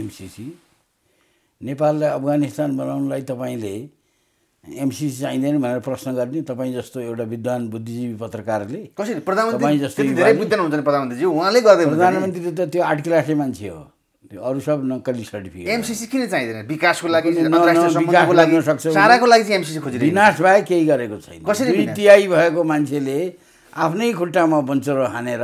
MCC नेपाललाई अफगानिस्तान बनाउनलाई तपाईँले MCC चाहिँदैन भनेर प्रश्न गर्ने तपाईँ जस्तो एउटा विद्वान बुद्धिजीवी पत्रकारले कसरी प्रधानमन्त्री उहाँले गर्दै प्रधानमन्त्री त त्यो आठ क्लासले मान्छे हो त्यो अरू सब नक्कली सर्टिफिकेट एमसिसी किन चाहिँदैन विकासको लागि साराको लागि चाहिँ एमसिसी खोजेर विनाश भए केही गरेको छैन कसरी तिहाई भएको मान्छेले आफ्नै खुट्टामा बन्चरो हानेर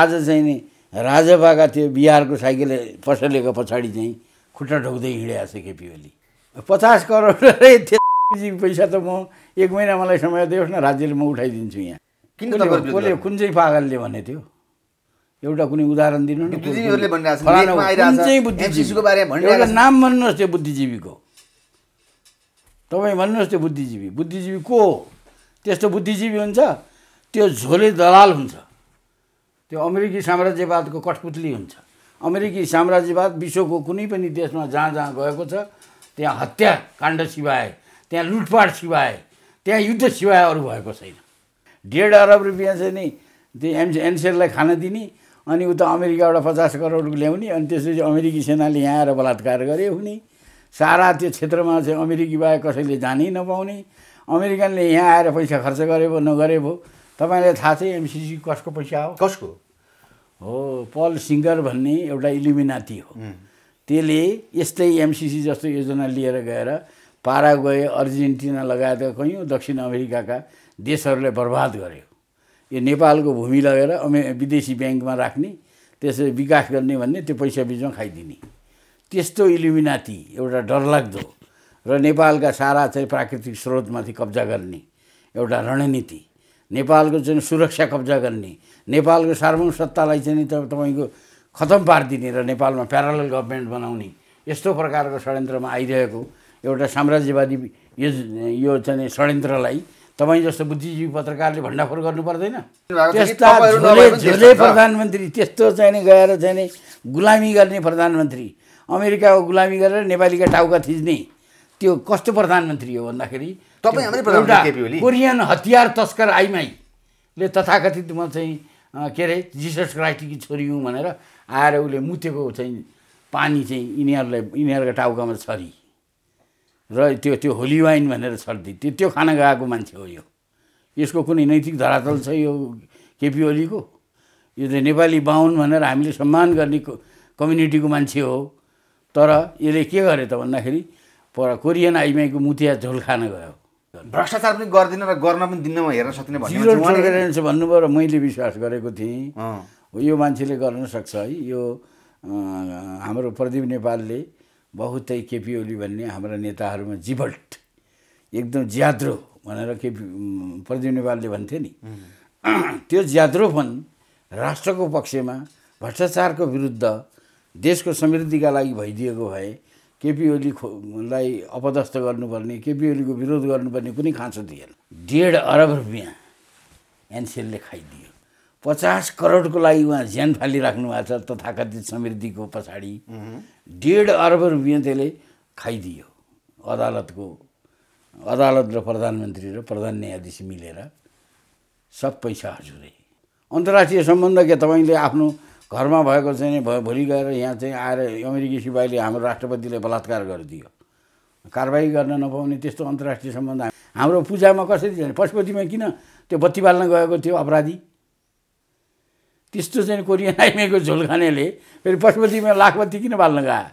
आज चाहिँ नि राजबाका त्यो बिहारको साइकल पसलेको पछाडि चाहिँ खुट्टा ढोक्दै हिँडिरहेको छ केपी ओली पचास करोड पैसा त म एक महिना मलाई समय दियोस् न राज्यले म उठाइदिन्छु यहाँ किन कसले कुन चाहिँ पागलले भने थियो एउटा कुनै उदाहरण दिनु न नाम भन्नुहोस् त्यो बुद्धिजीवीको तपाईँ भन्नुहोस् त्यो बुद्धिजीवी बुद्धिजीवी को त्यस्तो बुद्धिजीवी हुन्छ त्यो झोले दलाल हुन्छ त्यो अमेरिकी साम्राज्यवादको कठपुतली हुन्छ अमेरिकी साम्राज्यवाद विश्वको कुनै पनि देशमा जहाँ जहाँ गएको छ त्यहाँ हत्याकाण्ड सिवाय त्यहाँ लुटपाट सिवाय त्यहाँ युद्ध सिवाय अरू भएको छैन डेढ अरब रुपियाँ चाहिँ नि त्यो एम एनसेललाई खाना दिने अनि उता अमेरिकाबाट पचास करोड ल्याउने अनि त्यसपछि अमेरिकी सेनाले यहाँ आएर बलात्कार गरे हुने सारा त्यो क्षेत्रमा चाहिँ अमेरिकी बाहेक कसैले जानै नपाउने अमेरिकनले यहाँ आएर पैसा खर्च गरे भयो नगरे भयो तपाईँलाई थाहा छ एमसिसी कसको पैसा हो कसको हो पल सिङ्गर भन्ने एउटा इलिमिनाटी हो त्यसले यस्तै एमसिसी जस्तो योजना लिएर गएर पारा गए अर्जेन्टिना लगायतका कयौँ दक्षिण अमेरिकाका देशहरूले बर्बाद गर्यो यो नेपालको भूमि लगेर अमे विदेशी ब्याङ्कमा राख्ने त्यसरी विकास गर्ने भन्ने त्यो पैसा बिचमा खाइदिने त्यस्तो इलिमिनाती एउटा डरलाग्दो र नेपालका सारा चाहिँ प्राकृतिक स्रोतमाथि कब्जा गर्ने एउटा रणनीति नेपालको चाहिँ सुरक्षा कब्जा गर्ने नेपालको सार्वभौम सत्तालाई चाहिँ त तपाईँको खतम पारिदिने र नेपालमा प्यारल गभर्मेन्ट बनाउने यस्तो प्रकारको षड्यन्त्रमा आइरहेको एउटा साम्राज्यवादी यो यो चाहिँ षड्यन्त्रलाई तपाईँ जस्तो बुद्धिजीवी पत्रकारले भण्डाफोर गर्नु पर्दैन त्यस्ता झुले झुले प्रधानमन्त्री त्यस्तो चाहिँ गएर चाहिँ गुलामी गर्ने प्रधानमन्त्री अमेरिकाको गुलामी गरेर नेपालीका टाउका थिच्ने त्यो कस्तो प्रधानमन्त्री हो भन्दाखेरि तपाईँ कोरियन हतियार तस्कर आइमाईले तथाकथित म चाहिँ के अरे जिसस क्राइस्टकी छोरी हुँ भनेर आएर उसले मुतेको चाहिँ पानी चाहिँ यिनीहरूलाई यिनीहरूको टाउकामा छरी र त्यो त्यो होली वाइन भनेर छर्दी त्यो त्यो खाना गएको मान्छे हो यो यसको कुनै नैतिक धरातल छ यो केपी ओलीको यो चाहिँ नेपाली बाहुन भनेर हामीले सम्मान गर्ने कम्युनिटीको मान्छे हो तर यसले के गरे त भन्दाखेरि पर कोरियन आइमाईको मुतिया झोल खान गयो भ्रष्टाचार पनि गर्दिनँ र गर्न पनि दिन्न हेर्न सक्दिनँ भन्नुभयो र मैले विश्वास गरेको थिएँ यो मान्छेले गर्न सक्छ है यो हाम्रो प्रदीप नेपालले बहुतै केपी ओली भन्ने हाम्रा नेताहरूमा जिबल्ट एकदम ज्याद्रो भनेर केपी प्रदीप नेपालले भन्थे नि त्यो ज्याद्रोपन राष्ट्रको पक्षमा भ्रष्टाचारको विरुद्ध देशको समृद्धिका लागि भइदिएको भए केपी खोलाई अपदस्थ गर्नुपर्ने केपी ओलीको विरोध गर्नुपर्ने कुनै खाँचो दिएन डेढ अरब रुपियाँ एनसिएलले खाइदियो पचास करोडको लागि उहाँ ज्यान फालिराख्नु भएको छ तथाकथित समृद्धिको पछाडि डेढ अरब रुपियाँ त्यसले खाइदियो अदालतको अदालत र प्रधानमन्त्री र प्रधान न्यायाधीश मिलेर सब पैसा हजुरै अन्तर्राष्ट्रिय सम्बन्ध के तपाईँले आफ्नो घरमा भएको चाहिँ भयो भोलि गएर यहाँ चाहिँ आएर अमेरिकी सिपाहीले हाम्रो राष्ट्रपतिले बलात्कार गरिदियो कारवाही गर्न नपाउने त्यस्तो अन्तर्राष्ट्रिय सम्बन्ध हाम्रो पूजामा कसरी जाने पशुपतिमा किन त्यो बत्ती बाल्न गएको थियो अपराधी त्यस्तो चाहिँ कोरियन आइमेको झोल खानेले फेरि पशुपतिमा लाख बत्ती किन बाल्न गए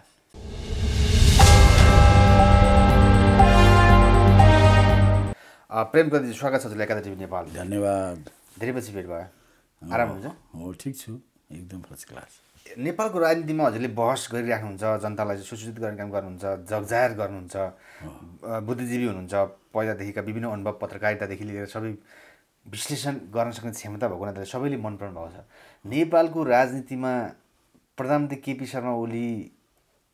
प्रेम स्वागत छ नेपाल धन्यवाद धेरै पछि भेट भयो आराम हुन्छ हो ठिक छु एकदम फर्स्ट क्लास नेपालको राजनीतिमा हजुरले बहस गरिराख्नुहुन्छ जनतालाई सुसूचित गर्ने काम गर्नुहुन्छ जगजाहेर गर्नुहुन्छ बुद्धिजीवी हुनुहुन्छ पहिलादेखिका विभिन्न अनुभव पत्रकारितादेखि लिएर सबै विश्लेषण गर्न सक्ने क्षमता भएको हुनाले सबैले मन पराउनु भएको छ नेपालको राजनीतिमा प्रधानमन्त्री केपी शर्मा ओली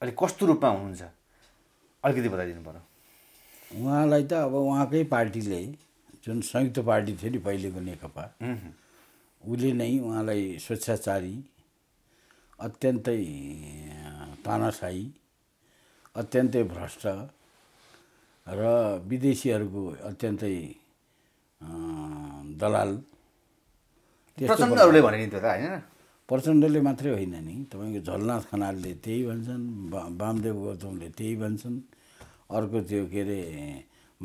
अलिक कस्तो रूपमा हुनुहुन्छ अलिकति बताइदिनु पर्यो उहाँलाई त अब उहाँकै पार्टीले जुन संयुक्त पार्टी थियो नि पहिलेको नेकपा उसले नै उहाँलाई स्वेच्छाचारी अत्यन्तै तानासाही अत्यन्तै भ्रष्ट र विदेशीहरूको अत्यन्तै दलाल प्रचण्डहरूले भने नि त होइन प्रचण्डले मात्रै होइन नि तपाईँको झलनाथ खनालले त्यही भन्छन् बा वामदेव गौतमले त्यही भन्छन् अर्को त्यो के अरे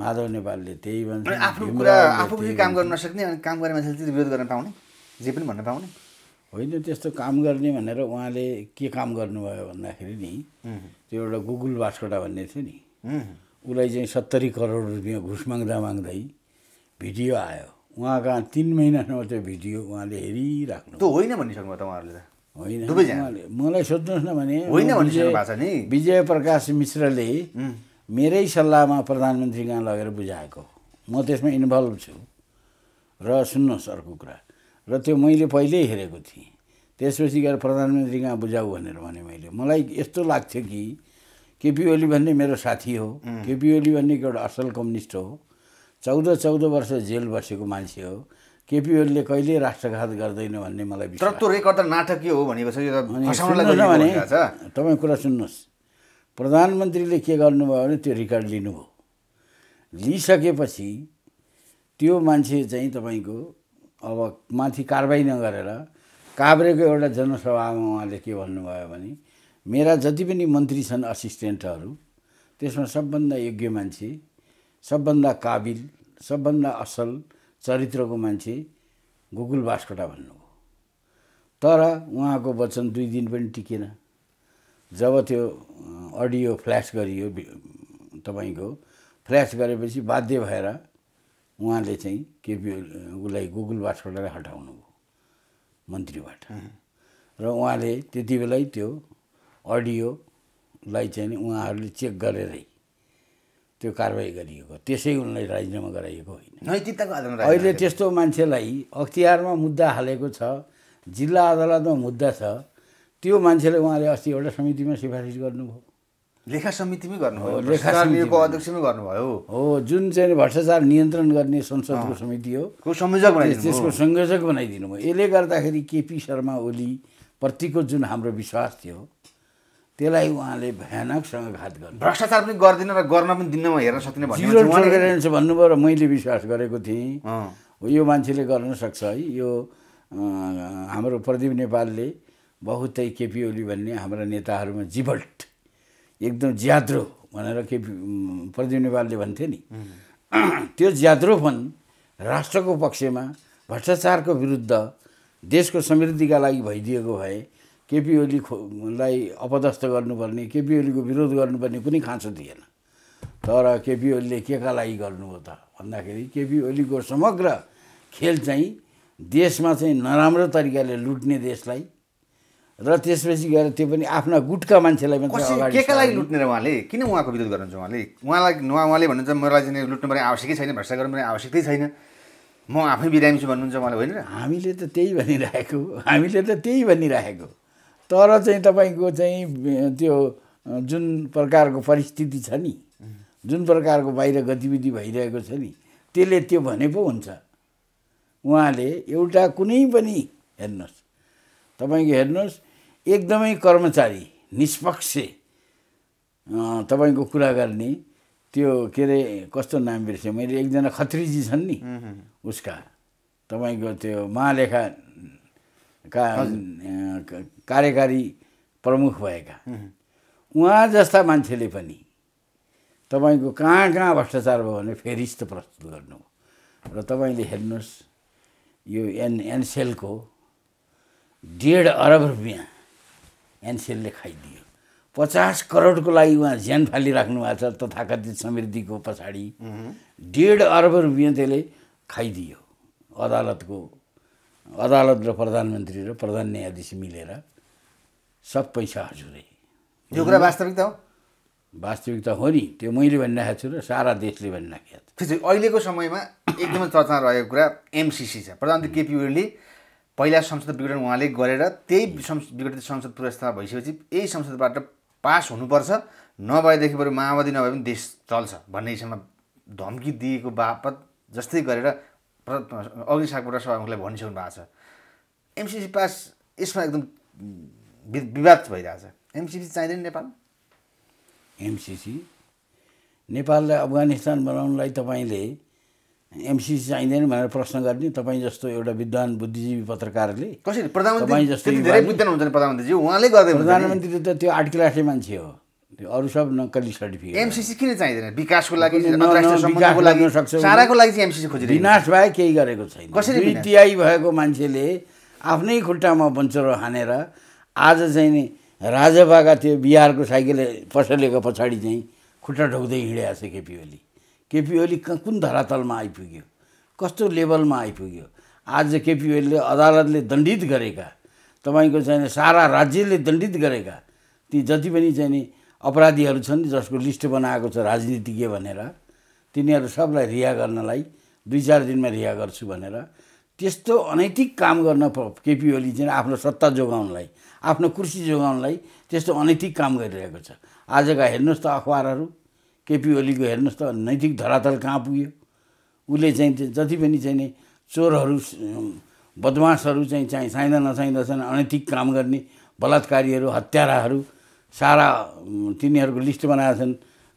माधव नेपालले त्यही भन्छन् आफ्नो कुरा आफू काम गर्न नसक्ने अनि काम गर्ने मान्छेले विरोध गर्न पाउने जे पनि भन्न पाउने होइन त्यस्तो काम गर्ने भनेर उहाँले के काम गर्नुभयो भन्दाखेरि नि त्यो एउटा गुगुल बास्कोटा भन्ने थियो नि उसलाई चाहिँ सत्तरी करोड रुपियाँ घुस माग्दा माग्दै भिडियो आयो उहाँ कहाँ तिन महिनासम्म त्यो भिडियो उहाँले हेरिराख्नु त्यो होइन भनिसक्नु त उहाँहरूले त होइन मलाई सोध्नुहोस् न भने होइन नि विजय प्रकाश मिश्रले मेरै सल्लाहमा प्रधानमन्त्री कहाँ लगेर बुझाएको म त्यसमा इन्भल्भ छु र सुन्नुहोस् अर्को कुरा र त्यो मैले पहिल्यै हेरेको थिएँ त्यसपछि गएर प्रधानमन्त्री कहाँ बुझाऊ भनेर भने मैले मलाई यस्तो लाग्थ्यो कि केपी ओली भन्ने मेरो साथी हो केपी ओली भन्ने एउटा असल कम्युनिस्ट हो चौध चौध वर्ष जेल बसेको मान्छे हो केपी ओलीले कहिले राष्ट्रघात गर्दैन भन्ने मलाई विश्वास तर रेकर्ड त नाटकीय हो भनेको छ भने तपाईँ कुरा सुन्नुहोस् प्रधानमन्त्रीले के गर्नुभयो भने त्यो रेकर्ड लिनुभयो लिइसकेपछि त्यो मान्छे चाहिँ तपाईँको अब माथि कारवाही नगरेर काभ्रेको एउटा जनसभामा उहाँले के भन्नुभयो भने मेरा जति पनि मन्त्री छन् असिस्टेन्टहरू त्यसमा सबभन्दा योग्य मान्छे सबभन्दा काबिल सबभन्दा असल चरित्रको मान्छे गोकुल बास्कोटा भन्नुभयो तर उहाँको वचन दुई दिन पनि टिकेन जब त्यो अडियो फ्ल्यास गरियो तपाईँको फ्ल्यास गरेपछि बाध्य भएर उहाँले चाहिँ केपी उसलाई हटाउनु हटाउनुभयो मन्त्रीबाट र उहाँले त्यति बेलै त्यो अडियोलाई चाहिँ उहाँहरूले चेक गरेरै त्यो कारवाही गरिएको त्यसै उनलाई राजीनामा गराइएको होइन नैतिकताको आधारमा अहिले त्यस्तो मान्छेलाई अख्तियारमा मुद्दा हालेको छ जिल्ला अदालतमा मुद्दा छ त्यो मान्छेले उहाँले अस्ति एउटा समितिमा सिफारिस गर्नुभयो लेखा समितिमै गर्नुभयो लेखा समितिको अध्यक्षमै गर्नुभयो हो जुन चाहिँ भ्रष्टाचार नियन्त्रण गर्ने संसदको समिति हो संयोजक त्यसको संयोजक बनाइदिनु भयो यसले गर्दाखेरि केपी शर्मा ओली प्रतिको जुन हाम्रो विश्वास थियो त्यसलाई उहाँले भयानकसँग घात गर्नु भ्रष्टाचार पनि गर्दिन र गर्न पनि दिन हेर्न सकिने भन्नुभयो र मैले विश्वास गरेको थिएँ यो मान्छेले गर्न सक्छ है यो हाम्रो प्रदीप नेपालले बहुतै केपी ओली भन्ने हाम्रा नेताहरूमा जिबल्ट एकदम ज्याद्रो भनेर के प्रदीप नेपालले भन्थे नि त्यो ज्याद्रोपन राष्ट्रको पक्षमा भ्रष्टाचारको विरुद्ध देशको समृद्धिका लागि भइदिएको भए केपी खोलाई अपदस्थ गर्नुपर्ने केपी ओलीको विरोध गर्नुपर्ने कुनै खाँचो थिएन तर केपी ओलीले के का लागि गर्नुभयो त भन्दाखेरि केपी ओलीको समग्र खेल चाहिँ देशमा चाहिँ नराम्रो तरिकाले लुट्ने देशलाई र त्यसपछि गएर त्यो पनि आफ्ना गुटका मान्छेलाई पनि केका लागि लुट्ने र उहाँले किन उहाँको विरोध गर्नुहुन्छ उहाँले उहाँलाई उहाँ उहाँले भन्नुहुन्छ मलाई चाहिँ लुट्नु पनि आवश्यकै छैन भ्रष्टाचार गर्नु पनि आवश्यकै छैन म आफै बिरामी छु भन्नुहुन्छ उहाँले होइन हामीले त त्यही भनिरहेको हामीले त त्यही भनिरहेको तर चाहिँ तपाईँको चाहिँ त्यो जुन प्रकारको परिस्थिति छ नि जुन प्रकारको बाहिर गतिविधि भइरहेको छ नि त्यसले त्यो भने पो हुन्छ उहाँले एउटा कुनै पनि हेर्नुहोस् तपाईँको हेर्नुहोस् एकदमै कर्मचारी निष्पक्ष तपाईँको कुरा गर्ने त्यो के अरे कस्तो नाम बिर्सेँ मैले एकजना खत्रीजी छन् नि उसका तपाईँको त्यो महालेखा का कार्यकारी प्रमुख भएका उहाँ जस्ता मान्छेले पनि तपाईँको कहाँ कहाँ भ्रष्टाचार भयो भने फेरिस्त प्रस्तुत गर्नु र तपाईँले हेर्नुहोस् यो एन एनसेलको डेढ अरब रुपियाँ एनसेलले खाइदियो पचास करोडको लागि उहाँ ज्यान फालिराख्नु भएको छ तथाकथित समृद्धिको पछाडि डेढ अर्ब रुपियाँ त्यसले खाइदियो अदालतको अदालत र प्रधानमन्त्री र प्रधान न्यायाधीश मिलेर सब पैसा हजुरै यो कुरा वास्तविकता हो वास्तविकता हो नि त्यो मैले भनिराखेको छु र सारा देशले भनिराखेको छ अहिलेको समयमा एकदमै चर्चा रहेको कुरा एमसिसी छ प्रधानमन्त्री केपी ओलीले पहिला संसद विघटन उहाँले गरेर त्यही संसद विघटित संसद पुरस्कार भइसकेपछि यही संसदबाट पास हुनुपर्छ नभएदेखि बरु माओवादी नभए पनि देश चल्छ भन्ने हिसाबमा धम्की दिएको बापत जस्तै गरेर अघि सागबाट सभामुखलाई भनिसक्नु भएको छ एमसिसी पास यसमा एकदम विवाद भइरहेछ एमसिसी चाहिँदैन नेपाल एमसिसी नेपाललाई अफगानिस्तान बनाउनलाई तपाईँले एमसिसी चाहिँदैन भनेर प्रश्न गर्ने तपाईँ जस्तो एउटा विद्वान बुद्धिजीवी पत्रकारले कसरी प्रधानमन्त्री जस्तो धेरै विद्वान प्रधानमन्त्रीजी उहाँले गर्दै प्रधानमन्त्री त त्यो आठ क्लासै मान्छे हो त्यो अरू सब नक्कली सर्टिफिकेट एमसिसी किन चाहिँदैन विकासको लागि साराको लागि चाहिँ एमसिसी विनाश भए केही गरेको छैन कसरी भएको मान्छेले आफ्नै खुट्टामा बन्चरो हानेर आज चाहिँ नि राजभाका त्यो बिहारको साइकल पसलेको पछाडि चाहिँ खुट्टा ढोक्दै हिँडेको छ केपी ओली केपी ओली कुन धरातलमा आइपुग्यो कस्तो लेभलमा आइपुग्यो आज केपी ओलीले अदालतले दण्डित गरेका तपाईँको चाहिँ सारा राज्यले दण्डित गरेका ती जति पनि चाहिँ नि अपराधीहरू छन् जसको लिस्ट बनाएको छ राजनीतिज्ञ भनेर तिनीहरू सबलाई रिहा गर्नलाई दुई चार दिनमा रिहा गर्छु भनेर त्यस्तो अनैतिक काम गर्न केपी ओली चाहिँ आफ्नो सत्ता जोगाउनलाई आफ्नो कुर्सी जोगाउनलाई त्यस्तो अनैतिक काम गरिरहेको छ आजका हेर्नुहोस् त अखबारहरू केपी ओलीको हेर्नुहोस् त नैतिक धरातल कहाँ पुग्यो उसले चाहिँ जति पनि चाहिँ नि चोरहरू बदमासहरू चाहिँ चाहिँ चाहिँदा नचाहिँदा छन् अनैतिक काम गर्ने बलात्कारीहरू हत्याराहरू सारा तिनीहरूको लिस्ट बनाएका छन्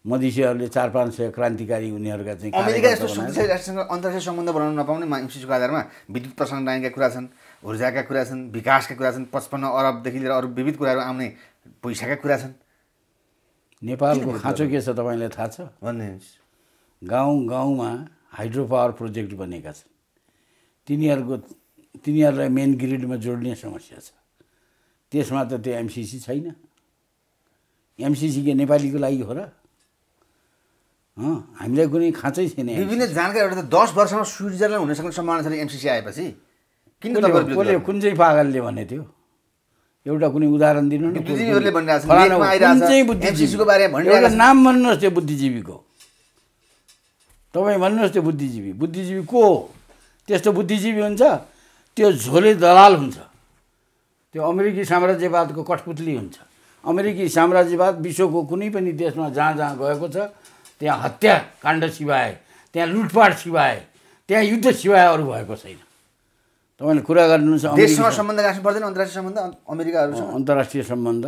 मधेसीहरूले चार पाँच सय क्रान्तिकारी उनीहरूका चाहिँ अमेरिका यस्तो शक्तिशाली राष्ट्रसँग अन्तर्राष्ट्रिय सम्बन्ध बनाउन नपाउने एमसिसीको आधारमा विद्युत प्रसारण लाइनका कुरा छन् ऊर्जाका कुरा छन् विकासका कुरा छन् पचपन्न अरबदेखि लिएर अरू विविध कुराहरू आउने पैसाका कुरा छन् नेपालको खाँचो के छ तपाईँलाई थाहा छ भन्नुहोस् गाउँ गाउँमा हाइड्रो पावर प्रोजेक्ट बनेका छन् तिनीहरूको तिनीहरूलाई मेन ग्रिडमा जोड्ने समस्या छ त्यसमा त त्यो एमसिसी छैन एमसिसी के नेपालीको लागि हो र हामीलाई कुनै खाँचै छैन विभिन्न जानकारी त दस वर्षमा स्विजरल्यान्ड हुन सक्ने सम्भावना छैन एमसिसी आएपछि किन कसले कुन चाहिँ पागलले भने थियो एउटा कुनै उदाहरण दिनु नाम भन्नुहोस् त्यो बुद्धिजीवीको तपाईँ भन्नुहोस् त्यो बुद्धिजीवी बुद्धिजीवी को हो त्यस्तो बुद्धिजीवी हुन्छ त्यो झोले दलाल हुन्छ त्यो अमेरिकी साम्राज्यवादको कठपुतली हुन्छ अमेरिकी साम्राज्यवाद विश्वको कुनै पनि देशमा जहाँ जहाँ गएको छ त्यहाँ हत्याकाण्ड सिवाय त्यहाँ लुटपाट सिवाय त्यहाँ युद्ध सिवाय अरू भएको छैन तपाईँले कुरा गर्नुहुन्छ देशसँग सम्बन्ध राख्नु पर्दैन अन्तर्राष्ट्रिय सम्बन्ध अमेरिकाहरूसँग अन्तर्राष्ट्रिय सम्बन्ध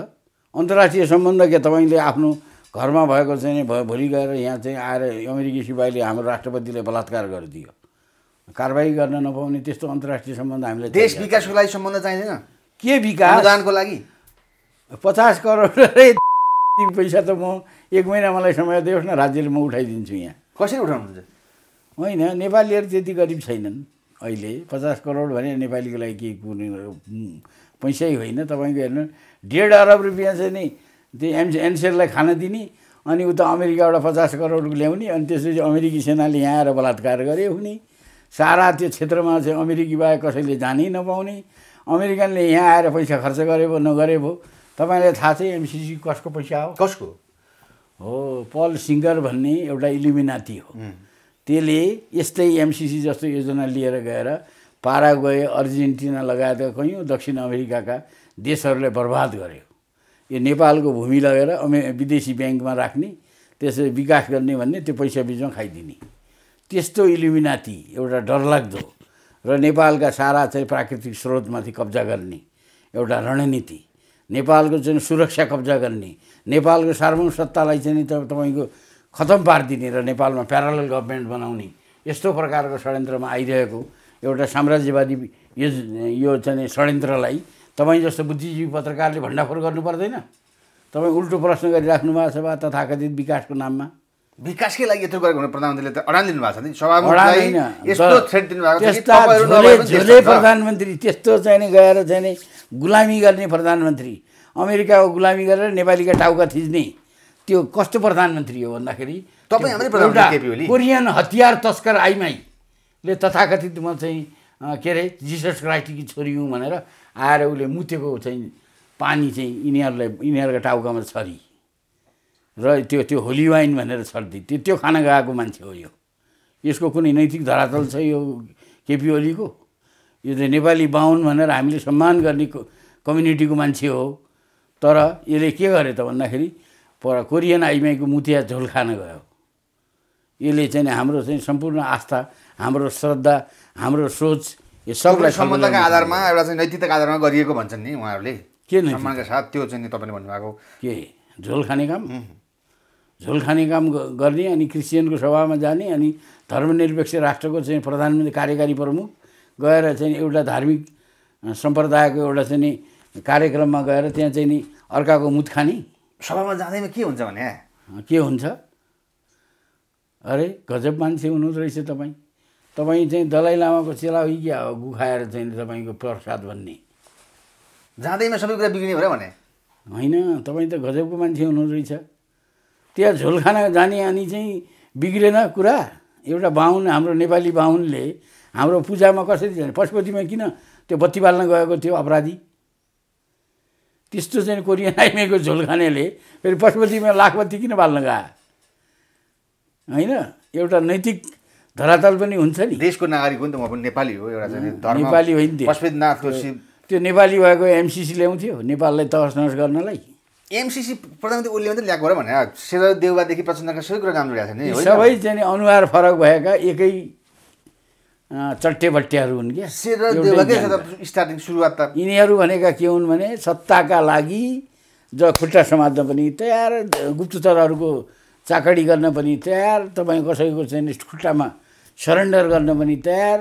अन्तर्राष्ट्रिय सम्बन्ध के तपाईँले आफ्नो घरमा भएको चाहिँ भयो भोलि गएर यहाँ चाहिँ आएर अमेरिकी सिपाहीले हाम्रो राष्ट्रपतिले बलात्कार गरिदियो कारवाही गर्न नपाउने त्यस्तो अन्तर्राष्ट्रिय सम्बन्ध हामीले देश विकासको लागि सम्बन्ध चाहिँदैन के विकास अनुदानको लागि पचास करोड पैसा त म एक महिना मलाई समय दियोस् न राज्यले म उठाइदिन्छु यहाँ कसरी उठाउनुहुन्छ होइन नेपालीहरू त्यति गरिब छैनन् अहिले पचास करोड भने नेपालीको लागि केही कुनै पैसै होइन तपाईँको हेर्नु डेढ अरब रुपियाँ चाहिँ नि त्यो एम एनसेललाई खान दिने अनि उता अमेरिकाबाट पचास करोड ल्याउने अनि त्यसपछि अमेरिकी सेनाले यहाँ आएर बलात्कार गरे हुने सारा त्यो क्षेत्रमा चाहिँ अमेरिकी बाहेक कसैले जानै नपाउने अमेरिकनले यहाँ आएर पैसा खर्च गरे भयो नगरे भयो तपाईँलाई थाहा छ एमसिसी कसको पैसा हो कसको हो पल सिङ्गर भन्ने एउटा इलिमिनाती हो त्यसले यस्तै एमसिसी जस्तो योजना लिएर गएर गए अर्जेन्टिना लगायतका कयौँ दक्षिण अमेरिकाका देशहरूले बर्बाद गर्यो यो नेपालको भूमि लगेर अमे विदेशी ब्याङ्कमा राख्ने त्यसरी विकास गर्ने भन्ने त्यो पैसा बिचमा खाइदिने त्यस्तो इल्युमिनाती एउटा डरलाग्दो र नेपालका सारा चाहिँ प्राकृतिक स्रोतमाथि कब्जा गर्ने एउटा रणनीति नेपालको चाहिँ सुरक्षा कब्जा गर्ने नेपालको सार्वभौम सत्तालाई चाहिँ त तपाईँको खतम पारिदिने र नेपालमा प्यारल गभर्मेन्ट बनाउने यस्तो प्रकारको षड्यन्त्रमा आइरहेको एउटा साम्राज्यवादी यो यो चाहिँ षड्यन्त्रलाई तपाईँ जस्तो बुद्धिजीवी पत्रकारले भण्डाफोर गर्नु पर्दैन तपाईँ उल्टो प्रश्न गरिराख्नु भएको छ वा तथाकथित विकासको नाममा विकासकै लागि यत्रो गरेको प्रधानमन्त्रीले त अडान दिनुभएको छ नि प्रधानमन्त्री त्यस्तो चाहिँ गएर चाहिँ गुलामी गर्ने प्रधानमन्त्री अमेरिकाको गुलामी गरेर नेपालीका टाउका थिच्ने त्यो कस्तो प्रधानमन्त्री हो भन्दाखेरि तपाईँ कोरियन हतियार तस्कर आइमाईले तथाकथित म चाहिँ के अरे जिसस क्राइस्टकी छोरी हुँ भनेर आएर उसले मुतेको चाहिँ पानी चाहिँ यिनीहरूलाई यिनीहरूको टाउकामा छरी र त्यो त्यो होली वाइन भनेर छर्दी त्यो त्यो खान गएको मान्छे हो यो यसको कुनै नैतिक धरातल छ यो केपी ओलीको यो चाहिँ नेपाली बाहुन भनेर हामीले सम्मान गर्ने कम्युनिटीको मान्छे हो तर यसले के गरे त भन्दाखेरि पर कोरियन आइमाईको मुथिया झोल खान गयो यसले चाहिँ हाम्रो चाहिँ सम्पूर्ण आस्था हाम्रो श्रद्धा हाम्रो सोच यो सबलाई सम्बन्धका आधारमा एउटा चाहिँ नैतिकताको आधारमा गरिएको भन्छन् नि उहाँहरूले के सम्मानका साथ त्यो चाहिँ तपाईँले भन्नुभएको के झोल खाने काम झोल खाने काम गर्ने अनि क्रिस्चियनको सभामा जाने अनि धर्मनिरपेक्ष राष्ट्रको चाहिँ प्रधानमन्त्री कार्यकारी प्रमुख गएर चाहिँ एउटा धार्मिक सम्प्रदायको एउटा चाहिँ नि कार्यक्रममा गएर त्यहाँ चाहिँ नि अर्काको मुत खाने सभामा जाँदैमा के हुन्छ भने के हुन्छ अरे गजब मान्छे हुनुहुँदो रहेछ तपाईँ तपाईँ चाहिँ दलाइ लामाको चेला हो कि गु चाहिँ तपाईँको प्रसाद भन्ने जाँदैमा सबै कुरा बिग्रियो भयो भने होइन तपाईँ त गजबको मान्छे हुनुहुँदो रहेछ त्यहाँ झोलखाना जाने अनि चाहिँ बिग्रेन कुरा एउटा बाहुन हाम्रो नेपाली बाहुनले हाम्रो पूजामा कसरी पशुपतिमा किन त्यो बत्ती बाल्न गएको थियो अपराधी त्यस्तो चाहिँ कोरियन आइमेको झोल खानेले फेरि पशुपतिमा लाखपति किन बाल्न गए होइन एउटा नैतिक धरातल पनि हुन्छ नि देशको नागरिक हो नि त म पनि नेपाली हो एउटा चाहिँ नेपाली होइन त्यो नेपाली भएको एमसिसी ल्याउँथ्यो नेपाललाई तहस नहस गर्नलाई एमसिसी प्रधानमन्त्री ओलीले मात्रै ल्याएको भने शेर देउवादेखि प्रचण्डका सबै कुरा काम जोडिएको छ सबै चाहिँ अनुहार फरक भएका एकै चट्टे बट्टेहरू हुन् क्या सुरुवात यिनीहरू भनेका के हुन् भने सत्ताका लागि ज खुट्टा समात्न पनि तयार गुप्तचरहरूको चाकडी गर्न पनि तयार तपाईँ कसैको चाहिँ खुट्टामा सरेन्डर गर्न पनि तयार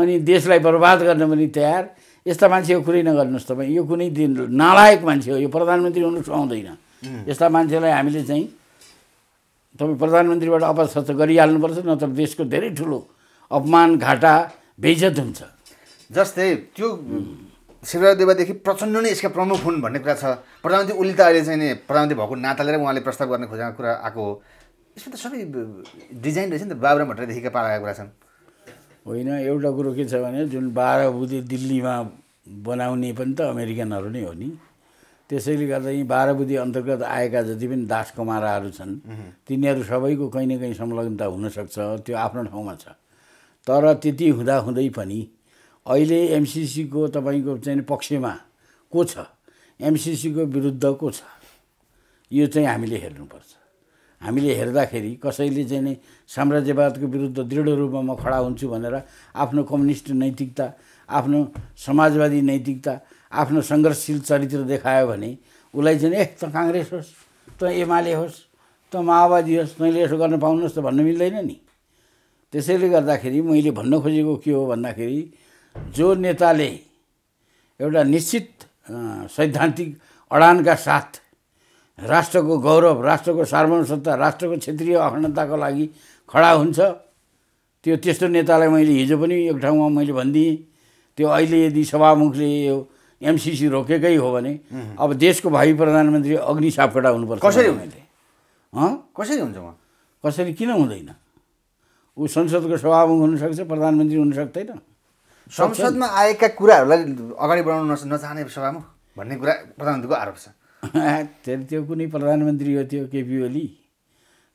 अनि देशलाई बर्बाद गर्न पनि तयार यस्ता मान्छेको कुरै नगर्नुहोस् तपाईँ यो कुनै दिन नालायक मान्छे हो यो प्रधानमन्त्री हुनु सुहाउँदैन यस्ता मान्छेलाई हामीले चाहिँ तपाईँ प्रधानमन्त्रीबाट अपसर्च गरिहाल्नुपर्छ नत्र देशको धेरै ठुलो अपमान घाटा बेइज्जत हुन्छ जस्तै त्यो शिवराज देवदेखि प्रचण्ड नै यसका प्रमुख हुन् भन्ने कुरा छ प्रधानमन्त्री ओली त अहिले चाहिँ नि प्रधानमन्त्री भएको नाताले उहाँले प्रस्ताव गर्ने खोजेको कुरा आएको हो यसमा त सबै डिजाइन रहेछ नि त बाबुराम भट्टराईदेखिका पाराका कुरा छन् होइन एउटा कुरो के छ भने जुन बाह्र बुधे दिल्लीमा बनाउने पनि त अमेरिकनहरू नै हो नि त्यसैले गर्दा यी बाह्र बुधे अन्तर्गत आएका जति पनि दास कमाराहरू छन् तिनीहरू सबैको कहीँ न कहीँ संलग्नता हुनसक्छ त्यो आफ्नो ठाउँमा छ तर त्यति हुँदाहुँदै पनि अहिले एमसिसीको तपाईँको चाहिँ पक्षमा को छ एमसिसीको विरुद्ध को छ यो चाहिँ हामीले हेर्नुपर्छ हामीले हेर्दाखेरि कसैले चाहिँ नै साम्राज्यवादको विरुद्ध दृढ रूपमा म खडा हुन्छु भनेर आफ्नो कम्युनिस्ट नैतिकता आफ्नो समाजवादी नैतिकता आफ्नो सङ्घर्षशील चरित्र देखायो भने उसलाई चाहिँ ए त काङ्ग्रेस होस् त एमाले होस् त माओवादी होस् तैँले यसो गर्न पाउनुहोस् त भन्नु मिल्दैन नि त्यसैले गर्दाखेरि मैले भन्न खोजेको के हो भन्दाखेरि जो नेताले एउटा निश्चित सैद्धान्तिक अडानका साथ राष्ट्रको गौरव राष्ट्रको सार्वसत्ता राष्ट्रको क्षेत्रीय अखण्डताको लागि खडा हुन्छ त्यो त्यस्तो नेतालाई मैले हिजो पनि एक ठाउँमा मैले भनिदिएँ त्यो अहिले यदि सभामुखले यो एमसिसी रोकेकै हो भने अब देशको भावी प्रधानमन्त्री अग्नि सापकोटा हुनुपर्छ कसरी हुने कसरी हुन्छ उहाँ कसरी किन हुँदैन ऊ संसदको सभामुख हुनसक्छ प्रधानमन्त्री हुन सक्दैन संसदमा आएका कुराहरूलाई अगाडि बढाउन नचाहने सभामुख भन्ने कुरा प्रधानमन्त्रीको आरोप छ त्यो कुनै प्रधानमन्त्री हो त्यो केपी ओली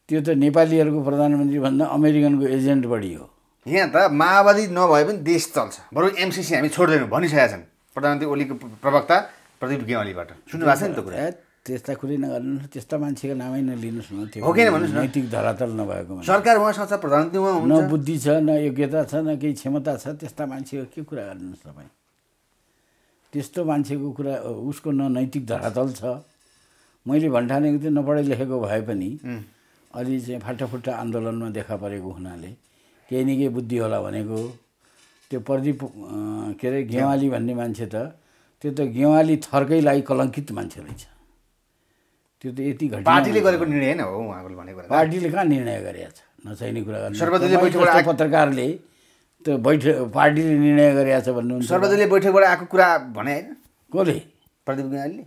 त्यो त नेपालीहरूको भन्दा अमेरिकनको एजेन्ट बढी हो यहाँ त माओवादी नभए पनि देश चल्छ बरु एमसिसी हामी छोड्दैनौँ भनिसकेका छन् प्रधानमन्त्री ओलीको प्रवक्ता प्रदीप गेवालीबाट सुन्नु छ नि त कुरा त्यस्ता कुरै नगर्नु त्यस्ता मान्छेको नामै नलिनुहोस् न त्यो हो कि भन्नुहोस् नैतिक धरातल नभएको सरकार उहाँसँग प्रधान न बुद्धि छ न योग्यता छ न केही क्षमता छ त्यस्ता मान्छेको के कुरा गर्नुहोस् तपाईँ त्यस्तो मान्छेको कुरा उसको न नैतिक धरातल छ मैले भन्ठानेको त्यो नपढाइ लेखेको भए पनि अलि चाहिँ फाटाफुट्टा आन्दोलनमा देखा परेको हुनाले केही न केही बुद्धि होला भनेको त्यो प्रदीप के अरे गेवाली भन्ने मान्छे त त्यो त गेवाली थर्कै लागि कलङ्कित मान्छे रहेछ त्यो त यति घटना पार्टीले गरेको निर्णय नै हो उहाँको भनेको पार्टीले कहाँ निर्णय गरेको छ नचाहिने कुरा गर्नु सर्वदलीय बैठकबाट पत्रकारले त्यो बैठक पार्टीले निर्णय गरेको छ भन्नु सर्वदलीय बैठकबाट आएको कुरा भने होइन कसले प्रदीप गुनालीले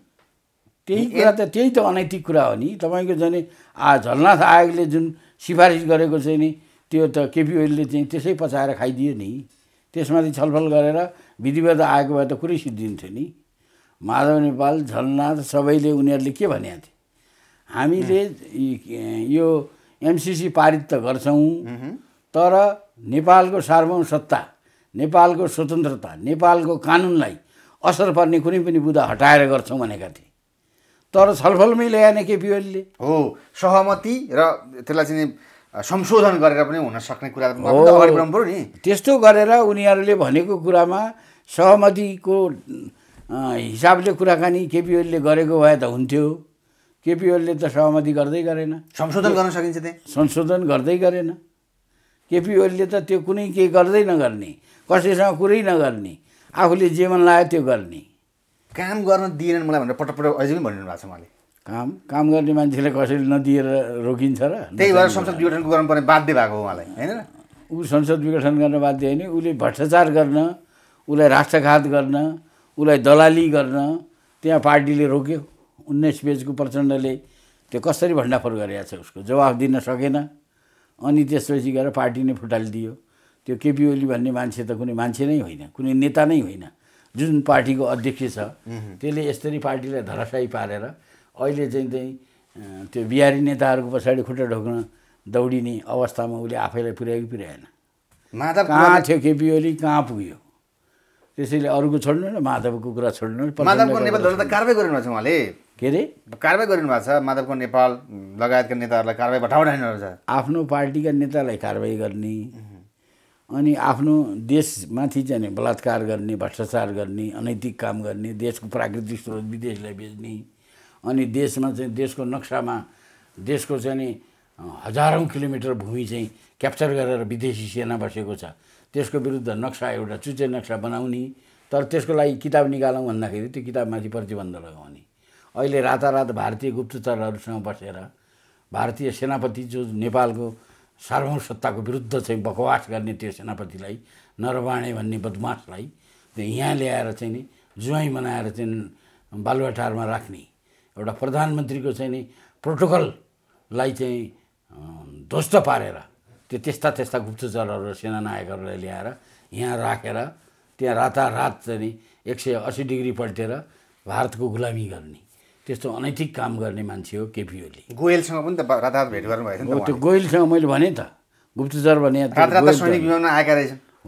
त्यही कुरा त त्यही त अनैतिक कुरा हो नि तपाईँको झन् आ झलनाथ आयोगले जुन सिफारिस गरेको छ नि त्यो त केपी ओलीले चाहिँ त्यसै पचाएर खाइदियो नि त्यसमाथि छलफल गरेर विधिवत आएको भए त कुरै सिद्धिन्थ्यो नि माधव नेपाल झलनाथ सबैले उनीहरूले के भनेको थिए हामीले यो एमसिसी पारित त गर्छौँ तर नेपालको सार्वभौम सत्ता नेपालको स्वतन्त्रता नेपालको कानुनलाई असर पर्ने कुनै पनि बुदा हटाएर गर्छौँ भनेका थिए तर छलफलमै ल्याएन केपी ओलीले हो सहमति र त्यसलाई चाहिँ संशोधन गरेर पनि हुन सक्ने कुरा हो नि त्यस्तो गरेर उनीहरूले भनेको कुरामा सहमतिको हिसाबले कुराकानी केपी ओलीले गरेको भए त हुन्थ्यो केपी त सहमति गर्दै गरेन संशोधन गर्न सकिन्छ त्यहाँ संशोधन गर्दै गरेन केपिओलले त त्यो कुनै केही गर्दै नगर्ने कसैसँग कुरै नगर्ने आफूले जे मन लाग्यो त्यो गर्ने काम गर्न दिएनन् मलाई भनेर पटक पटक अझै पनि भनिदिनु भएको छ उहाँले काम काम गर्ने मान्छेलाई कसैले नदिएर रोकिन्छ र त्यही भएर संसद विघटन गर्नुपर्ने बाध्य भएको हो उहाँलाई होइन ऊ संसद विघटन गर्न बाध्य होइन उसले भ्रष्टाचार गर्न उसलाई राष्ट्रघात गर्न उसलाई दलाली गर्न त्यहाँ पार्टीले रोक्यो उन्नाइस पेजको प्रचण्डले त्यो कसरी भण्डाफोर गरेको छ उसको जवाफ दिन सकेन अनि त्यसपछि गएर पार्टी नै फुटालिदियो त्यो केपी ओली भन्ने मान्छे त कुनै मान्छे नै होइन कुनै नेता नै होइन जुन पार्टीको अध्यक्ष छ त्यसले यसरी पार्टीलाई धराशाई पारेर अहिले चाहिँ चाहिँ त्यो बिहारी नेताहरूको पछाडि खुट्टा ढोक्न दौडिने अवस्थामा उसले आफैलाई पुर्यायो कि पुर्याएन माधव कहाँ थियो केपी ओली कहाँ पुग्यो त्यसैले अरूको छोड्नु न माधवको कुरा छोड्नु माधवको नेपाल कारवाही गरिरहेको छ उहाँले के अरे कारवाही गरिनु भएको छ माधवको नेपाल लगायतका नेताहरूलाई कारवाही भठाउनु छ आफ्नो पार्टीका नेतालाई कारवाही गर्ने अनि आफ्नो देशमाथि चाहिँ बलात्कार गर्ने भ्रष्टाचार गर्ने अनैतिक काम गर्ने देशको प्राकृतिक स्रोत विदेशलाई बेच्ने अनि देशमा चाहिँ देशको नक्सामा देशको चाहिँ नि हजारौँ किलोमिटर भूमि चाहिँ क्याप्चर गरेर विदेशी सेना बसेको छ त्यसको विरुद्ध नक्सा एउटा चुचे नक्सा बनाउने तर त्यसको लागि किताब निकालौँ भन्दाखेरि त्यो किताबमाथि प्रतिबन्ध लगाउने अहिले रातारात भारतीय गुप्तचरहरूसँग बसेर भारतीय सेनापति जो नेपालको सार्वभौम सत्ताको विरुद्ध चाहिँ बकवास गर्ने त्यो सेनापतिलाई नरबाणे भन्ने बदमासलाई यहाँ ल्याएर चाहिँ नि जुवाई बनाएर चाहिँ बालुवाटारमा राख्ने एउटा प्रधानमन्त्रीको चाहिँ नि प्रोटोकललाई चाहिँ ध्वस्त पारेर त्यो त्यस्ता त्यस्ता गुप्तचरहरू सेनानायकहरूलाई ल्याएर यहाँ राखेर त्यहाँ रातारात चाहिँ एक सय असी डिग्री पल्टेर भारतको गुलामी गर्ने त्यस्तो अनैतिक काम गर्ने मान्छे हो केपी ओली गोयलसँग पनि त रातरात भेट गर्नुभएको थियो त्यो गोयलसँग मैले भने त गुप्तचर भने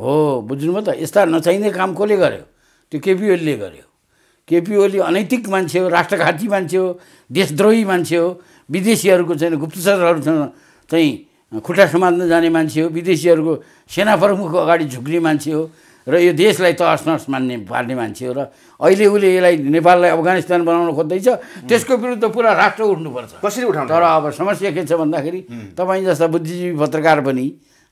हो बुझ्नुभयो त यस्ता नचाहिने काम कसले गर्यो त्यो केपी ओलीले गर्यो केपी ओली अनैतिक मान्छे हो राष्ट्रघाती मान्छे हो देशद्रोही मान्छे हो विदेशीहरूको चाहिँ गुप्तचरहरूसँग चाहिँ खुट्टा समात्न जाने मान्छे हो विदेशीहरूको सेना प्रमुखको अगाडि झुक्ने मान्छे हो र यो देशलाई तहस नहस मान्ने पार्ने मान्छे हो र अहिले उसले यसलाई नेपाललाई अफगानिस्तान बनाउन खोज्दैछ त्यसको विरुद्ध पुरा राष्ट्र उठ्नुपर्छ कसरी उठाउनु तर अब समस्या के छ भन्दाखेरि तपाईँ जस्ता बुद्धिजीवी पत्रकार पनि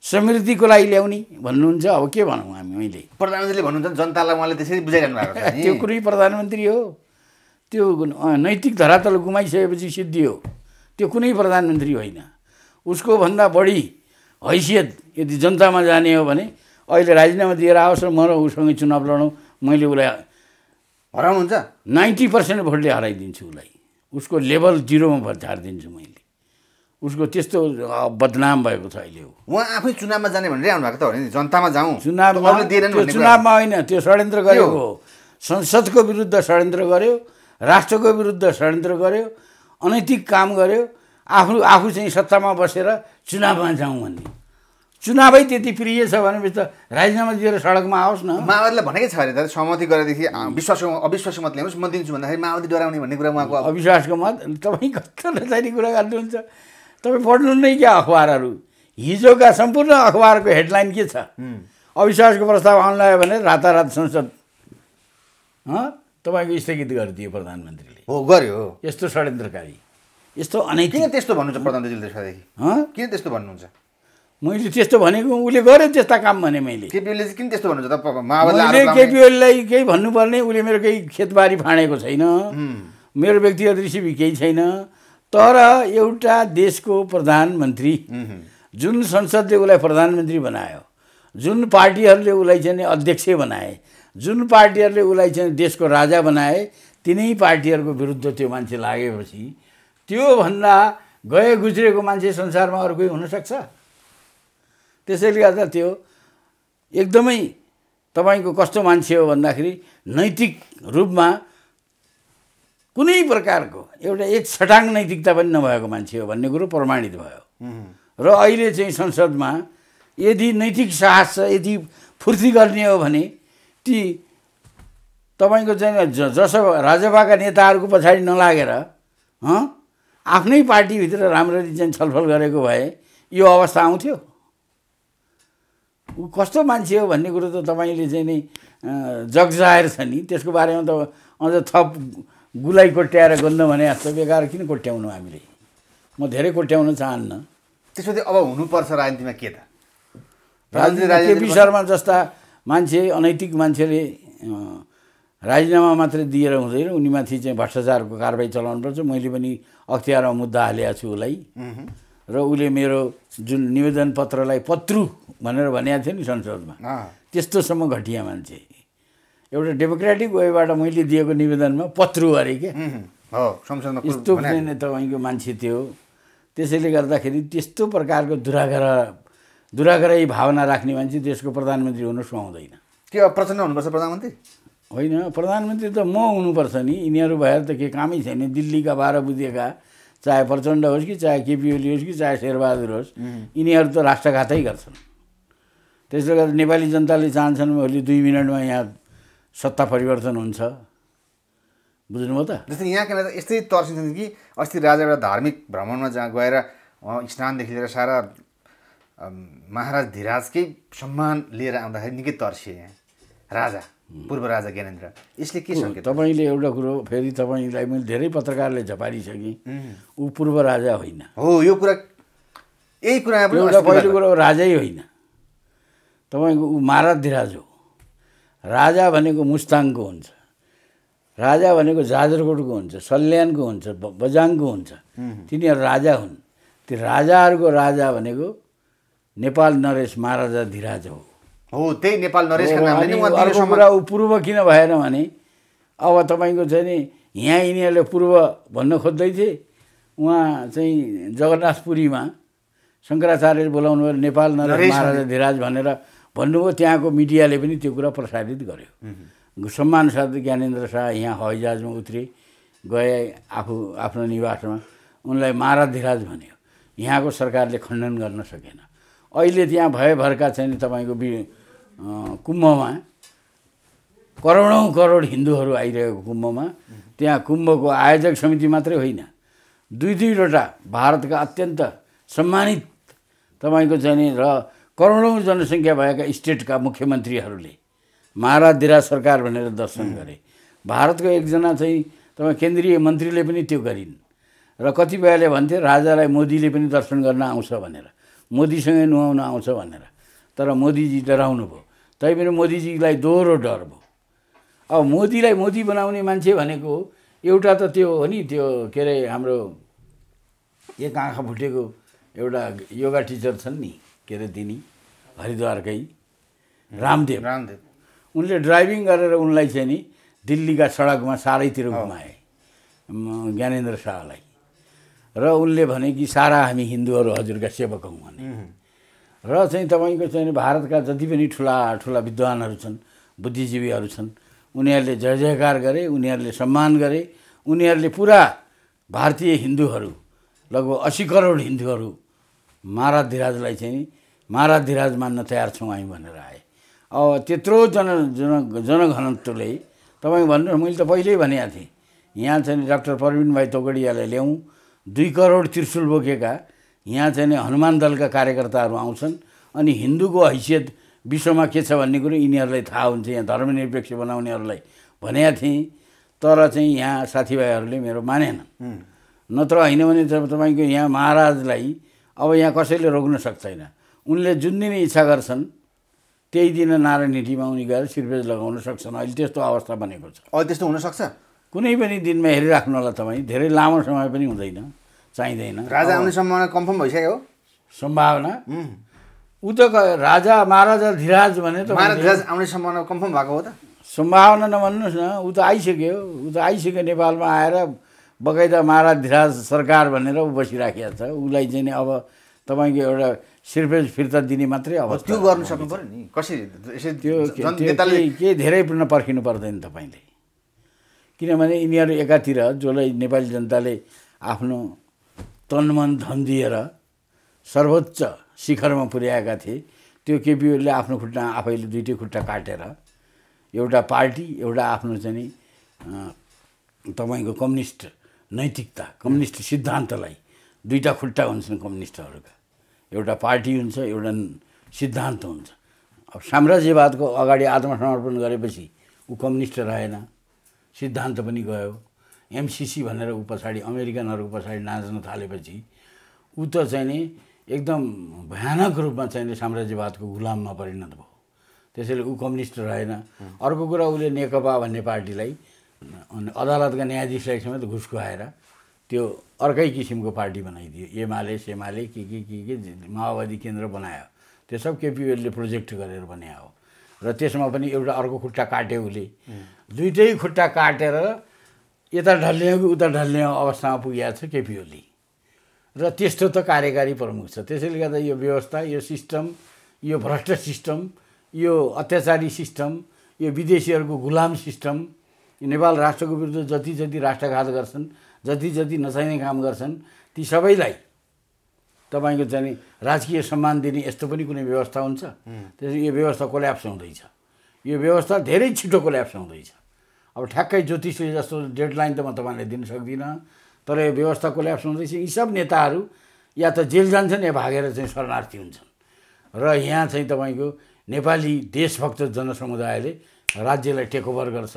समृद्धिको लागि ल्याउने भन्नुहुन्छ अब के भनौँ हामी मैले प्रधानमन्त्रीले भन्नुहुन्छ जनतालाई उहाँले त्यसरी बुझाइरहनु भएको त्यो कुरै प्रधानमन्त्री हो त्यो नैतिक धरातल गुमाइसकेपछि सिद्धि हो त्यो कुनै प्रधानमन्त्री होइन उसको भन्दा बढी हैसियत यदि जनतामा जाने हो भने अहिले राजीनामा दिएर आओस् र म उसँग चुनाव लडौँ मैले उसलाई हराउनुहुन्छ नाइन्टी पर्सेन्ट भोटले हराइदिन्छु उसलाई उसको लेभल जिरोमा झारिदिन्छु मैले उसको त्यस्तो बदनाम भएको छ अहिले उहाँ आफै चुनावमा जाने भनेर आउनु भएको त हो नि जनतामा जाउँ चुनावमा चुनावमा होइन त्यो षड्यन्त्र गऱ्यो हो संसदको विरुद्ध षड्यन्त्र गर्यो राष्ट्रको विरुद्ध षड्यन्त्र गर्यो अनैतिक काम गर्यो आफू आफू चाहिँ सत्तामा बसेर चुनावमा जाउँ भन्ने चुनावै त्यति प्रिय छ भनेपछि त राजीनामा दिएर सडकमा आओस् न माओवादीलाई भनेकै छ अरे त सहमति गरेदेखि विश्वासको अविश्वासको मत ल्याउनुहोस् म दिन्छु भन्दाखेरि माओवादी डराउने भन्ने कुरा उहाँको अविश्वासको मत तपाईँ कस्तो नचाहिने कुरा गर्नुहुन्छ तपाईँ पढ्नु नै क्या अखबारहरू हिजोका सम्पूर्ण अखबारको हेडलाइन के छ अविश्वासको प्रस्ताव आउनु भने रातारात संसद तपाईँको स्थगित गरिदियो प्रधानमन्त्रीले हो गर्यो यस्तो षड्यन्त्रकारी यस्तो अनैतिक किन त्यस्तो भन्नुहुन्छ प्रधानमन्त्रीले किन त्यस्तो भन्नुहुन्छ मैले त्यस्तो भनेको उसले गरेँ त्यस्ता काम भने मैले केपिओले किन त्यस्तो भन्नुहुन्छ मैले केपिओलीलाई केही भन्नुपर्ने उसले मेरो केही खेतबारी फाँडेको छैन मेरो व्यक्तिगत ऋषि केही छैन तर एउटा देशको प्रधानमन्त्री जुन संसदले उसलाई प्रधानमन्त्री बनायो जुन पार्टीहरूले उसलाई चाहिँ अध्यक्ष बनाए जुन पार्टीहरूले उसलाई चाहिँ देशको राजा बनाए तिनै पार्टीहरूको विरुद्ध त्यो मान्छे लागेपछि त्योभन्दा गए गुज्रेको मान्छे संसारमा अर्कै हुनसक्छ त्यसैले गर्दा त्यो एकदमै तपाईँको कस्तो मान्छे हो भन्दाखेरि नैतिक रूपमा कुनै प्रकारको एउटा एक छटाङ नैतिकता पनि नभएको मान्छे हो भन्ने कुरो प्रमाणित भयो र अहिले चाहिँ संसदमा यदि नैतिक साहस छ यदि फुर्ति गर्ने हो भने ती तपाईँको चाहिँ ज जसो राजपाका नेताहरूको पछाडि नलागेर आफ्नै पार्टीभित्र राम्ररी चाहिँ छलफल गरेको भए यो अवस्था आउँथ्यो ऊ कस्तो मान्छे हो भन्ने कुरो त तपाईँले चाहिँ नि जगजाहेर छ नि त्यसको बारेमा त अझ थप गुलाइ कोट्याएर गन्ध भने जस्तो बेकार किन कोट्याउनु हामीले म धेरै कोट्याउन चाहन्न त्यसपछि अब हुनुपर्छ राजनीतिमा के त राजनीति केपी शर्मा जस्ता मान्छे अनैतिक मान्छेले राजीनामा मात्रै दिएर हुँदैन उनीमाथि चाहिँ भ्रष्टाचारको कारवाही चलाउनुपर्छ मैले पनि अख्तियारमा मुद्दा हालेको छु उसलाई र उसले मेरो जुन निवेदन पत्रलाई पत्रु भनेर भनेको थियो नि संसदमा त्यस्तोसम्म घटिया मान्छे एउटा डेमोक्रेटिक वेबाट मैले दिएको निवेदनमा पत्रु अरे के यस्तो तपाईँको मान्छे थियो त्यसैले गर्दाखेरि त्यस्तो प्रकारको दुराग्रह दुराग्रही भावना राख्ने मान्छे देशको प्रधानमन्त्री हुन सुहाउँदैन के प्रचण्ड हुनुपर्छ प्रधानमन्त्री होइन प्रधानमन्त्री त म हुनुपर्छ नि यिनीहरू भएर त के कामै छैन दिल्लीका बाह्र बुझिएका चाहे प्रचण्ड होस् कि चाहे केपी ओली होस् कि चाहे शेरबहादुर होस् यिनीहरू त राष्ट्रघातै गर्छन् त्यसले गर्दा नेपाली जनताले चाहन्छन् भोलि दुई मिनटमा यहाँ सत्ता परिवर्तन हुन्छ बुझ्नुभयो त जस्तै यहाँ त यस्तै तर्सिन्छन् कि अस्ति राजा एउटा धार्मिक भ्रमणमा जहाँ गएर स्नानदेखि लिएर सारा महाराज धिराजकै सम्मान लिएर आउँदाखेरि निकै तर्सिए यहाँ राजा पूर्व राजा ज्ञानेन्द्र यसले के सङ्केत तपाईँले एउटा कुरो फेरि तपाईँलाई मैले धेरै पत्रकारले झपारिसकेँ ऊ पूर्व राजा होइन हो यो कुरा यही कुरा एउटा पहिलो कुरो राजै होइन तपाईँको ऊ महाराधिराज हो राजा भनेको मुस्ताङको हुन्छ राजा भनेको जाजरकोटको हुन्छ सल्यानको हुन्छ बजाङको हुन्छ तिनीहरू राजा हुन् ती राजाहरूको राजा भनेको नेपाल नरेश महाराजा धिराज हो हो त्यही नेपाल नरेश कुरा पूर्व किन भएन भने अब तपाईँको चाहिँ नि यहाँ यिनीहरूले पूर्व भन्न खोज्दै थिए उहाँ चाहिँ जगन्नाथपुरीमा शङ्कराचार्यले बोलाउनु भयो नेपाल नरेश महाराजा धिराज भनेर भन्नुभयो त्यहाँको मिडियाले पनि त्यो कुरा प्रसारित गर्यो सम्मान साथ ज्ञानेन्द्र शाह यहाँ हवाईजहाजमा उत्रे गए आफू आफ्नो निवासमा उनलाई माराधिराज भन्यो यहाँको सरकारले खण्डन गर्न सकेन अहिले त्यहाँ भएभरका चाहिँ तपाईँको कुम्भमा करोडौँ करोड हिन्दूहरू आइरहेको कुम्भमा त्यहाँ कुम्भको आयोजक समिति मात्रै होइन दुई दुईवटा भारतका अत्यन्त सम्मानित तपाईँको चाहिँ नि र करोडौँ जनसङ्ख्या भएका स्टेटका मुख्यमन्त्रीहरूले महाराज सरकार भनेर दर्शन गरे भारतको एकजना चाहिँ तपाईँ केन्द्रीय मन्त्रीले पनि त्यो गरिन् र कतिपयले भन्थे राजालाई मोदीले पनि दर्शन गर्न आउँछ भनेर मोदीसँगै नुहाउन आउँछ भनेर तर मोदीजी डराउनु भयो तैपनि मोदीजीलाई दोहोरो डर भयो अब मोदीलाई मोदी बनाउने मान्छे भनेको एउटा त त्यो हो नि त्यो के अरे हाम्रो एक आँखा फुटेको एउटा योगा टिचर छन् नि के अरे दिनी हरिद्वारकै रामदेव रामदेव उनले ड्राइभिङ गरेर उनलाई चाहिँ नि दिल्लीका सडकमा सारैतिर घुमाए ज्ञानेन्द्र शाहलाई र उनले भने कि सारा हामी हिन्दूहरू हजुरका सेवक हौँ भने र चाहिँ तपाईँको चाहिँ भारतका जति पनि ठुला ठुला विद्वानहरू छन् बुद्धिजीवीहरू छन् उनीहरूले जय जयकार गरे उनीहरूले सम्मान गरे उनीहरूले पुरा भारतीय हिन्दूहरू लगभग असी करोड हिन्दूहरू महाराजधिराजलाई चाहिँ महाराजधिराज मान्न तयार छौँ हामी भनेर आए अब त्यत्रो जन जन जनघनत्वले तपाईँ भन्नु मैले त पहिल्यै भनेको थिएँ यहाँ चाहिँ डाक्टर प्रवीण भाइ तोगडियालाई ल्याउँ दुई करोड त्रिशुल बोकेका यहाँ चाहिँ हनुमान दलका कार्यकर्ताहरू आउँछन् अनि हिन्दूको हैसियत विश्वमा के छ भन्ने कुरो यिनीहरूलाई थाहा हुन्छ यहाँ धर्मनिरपेक्ष बनाउनेहरूलाई भनेका थिएँ तर चाहिँ यहाँ साथीभाइहरूले मेरो मानेन नत्र होइन भने जब तपाईँको यहाँ महाराजलाई अब यहाँ कसैले रोक्न सक्दैन उनले जुन दिन इच्छा गर्छन् त्यही दिन नारायण हिटीमा उनी गएर सिरपेज लगाउन सक्छन् अहिले त्यस्तो अवस्था बनेको छ अब त्यस्तो हुनसक्छ कुनै पनि दिनमा हेरिराख्नु होला तपाईँ धेरै लामो समय पनि हुँदैन चाहिँदैन राजा आउने सम्भावना कन्फर्म भइसक्यो सम्भावना ऊ त राजा महाराजा धिराज भने त महाराज आउने सम्भावना कन्फर्म भएको हो त सम्भावना नभन्नुहोस् न ऊ त आइसक्यो ऊ त आइसक्यो नेपालमा आएर बगैँदा महाराज धिराज सरकार भनेर ऊ बसिराखेको छ उसलाई चाहिँ नि अब तपाईँको एउटा सिर्फेज फिर्ता दिने मात्रै अब त्यो गर्नु सक्नु पऱ्यो नि कसरी त्यो के धेरै पुन पर्खिनु पर्दैन तपाईँले किनभने यिनीहरू एकातिर जसलाई नेपाली जनताले आफ्नो मन धन दिएर सर्वोच्च शिखरमा पुर्याएका थिए त्यो केपिओले आफ्नो खुट्टा आफैले दुइटै खुट्टा काटेर एउटा पार्टी एउटा आफ्नो चाहिँ तपाईँको कम्युनिस्ट नैतिकता कम्युनिस्ट सिद्धान्तलाई दुईवटा खुट्टा हुन्छन् कम्युनिस्टहरूका एउटा पार्टी हुन्छ एउटा सिद्धान्त हुन्छ अब साम्राज्यवादको अगाडि आत्मसमर्पण गरेपछि ऊ कम्युनिस्ट रहेन सिद्धान्त पनि गयो एमसिसी भनेर ऊ पछाडि अमेरिकनहरूको पछाडि नाच्न थालेपछि ऊ त चाहिँ नि एकदम भयानक रूपमा चाहिँ नि साम्राज्यवादको गुलाममा परिणत भयो त्यसैले ऊ कम्युनिस्ट रहेन अर्को कुरा उसले नेकपा भन्ने पार्टीलाई अदालतका न्यायाधीशलाई समेत घुस खुवाएर त्यो अर्कै किसिमको पार्टी बनाइदियो एमाले सेमाले के के के के माओवादी केन्द्र बनायो त्यो सब केपिओलले प्रोजेक्ट गरेर बनायो र त्यसमा पनि एउटा अर्को खुट्टा काट्यो उसले दुइटै खुट्टा काटेर यता ढल्ने हो कि उता ढल्ने अवस्थामा पुगेको छ केपी ओली र त्यस्तो त कार्यकारी प्रमुख छ त्यसैले गर्दा यो व्यवस्था यो सिस्टम यो भ्रष्ट सिस्टम यो अत्याचारी सिस्टम यो विदेशीहरूको गुलाम सिस्टम नेपाल राष्ट्रको विरुद्ध जति जति राष्ट्रघात गर्छन् जति जति नचाहिने काम गर्छन् ती सबैलाई तपाईँको जाने राजकीय सम्मान दिने यस्तो पनि कुनै व्यवस्था हुन्छ त्यसै यो व्यवस्था कोल्याप्स हुँदैछ यो व्यवस्था धेरै छिटो कोल्याप्स हुँदैछ अब ठ्याक्कै ज्योतिषले जस्तो डेडलाइन त म तपाईँलाई दिन सक्दिनँ तर यो व्यवस्था कोल्याप्स हुँदैछ यी सब नेताहरू या त जेल जान्छन् या भागेर चाहिँ शरणार्थी हुन्छन् र यहाँ चाहिँ तपाईँको नेपाली देशभक्त जनसमुदायले राज्यलाई टेकओभर गर्छ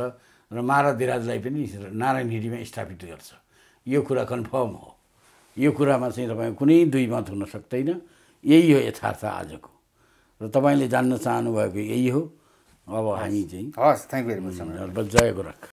र माराधिराजलाई पनि नारायण हिँडीमा स्थापित गर्छ यो कुरा कन्फर्म हो यो कुरामा चाहिँ तपाईँको कुनै दुई मत हुन सक्दैन यही हो यथार्थ आजको र तपाईँले जान्न चाहनुभएको यही हो अब हामी चाहिँ हस् थ्याङ्क यू भेरी मच जय गोरख